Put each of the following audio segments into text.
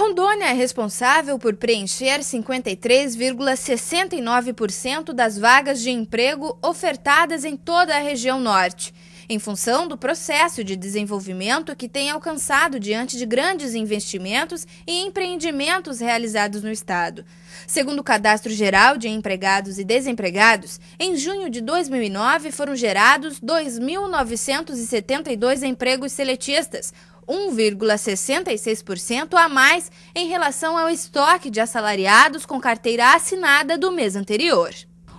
Rondônia é responsável por preencher 53,69% das vagas de emprego ofertadas em toda a região norte, em função do processo de desenvolvimento que tem alcançado diante de grandes investimentos e empreendimentos realizados no estado. Segundo o Cadastro Geral de Empregados e Desempregados, em junho de 2009 foram gerados 2.972 empregos seletistas, 1,66% a mais em relação ao estoque de assalariados com carteira assinada do mês anterior.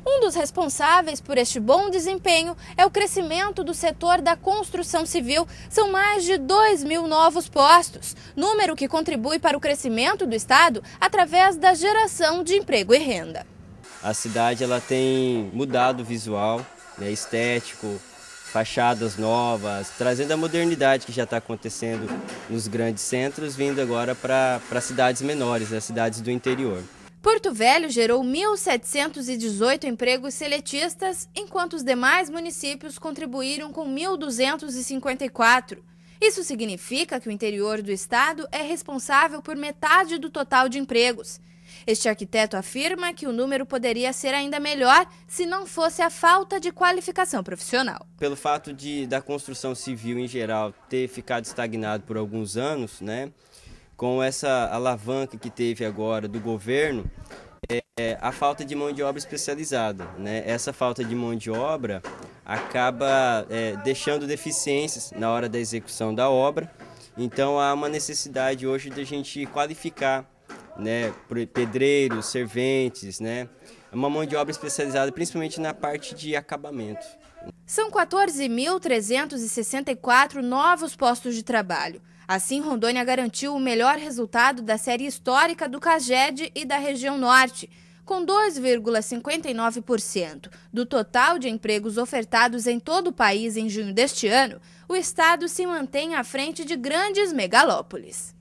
Um dos responsáveis por este bom desempenho é o crescimento do setor da construção civil. São mais de 2 mil novos postos, número que contribui para o crescimento do Estado através da geração de emprego e renda. A cidade ela tem mudado o visual, né, estético, fachadas novas, trazendo a modernidade que já está acontecendo nos grandes centros, vindo agora para cidades menores, as cidades do interior. Porto Velho gerou 1.718 empregos seletistas, enquanto os demais municípios contribuíram com 1.254. Isso significa que o interior do estado é responsável por metade do total de empregos. Este arquiteto afirma que o número poderia ser ainda melhor se não fosse a falta de qualificação profissional. Pelo fato de da construção civil em geral ter ficado estagnado por alguns anos, né, com essa alavanca que teve agora do governo, é, a falta de mão de obra especializada. Né? Essa falta de mão de obra acaba é, deixando deficiências na hora da execução da obra. Então há uma necessidade hoje de a gente qualificar né, pedreiros, serventes, né? É uma mão de obra especializada principalmente na parte de acabamento. São 14.364 novos postos de trabalho. Assim, Rondônia garantiu o melhor resultado da série histórica do CAGED e da região norte, com 2,59%. Do total de empregos ofertados em todo o país em junho deste ano, o estado se mantém à frente de grandes megalópolis.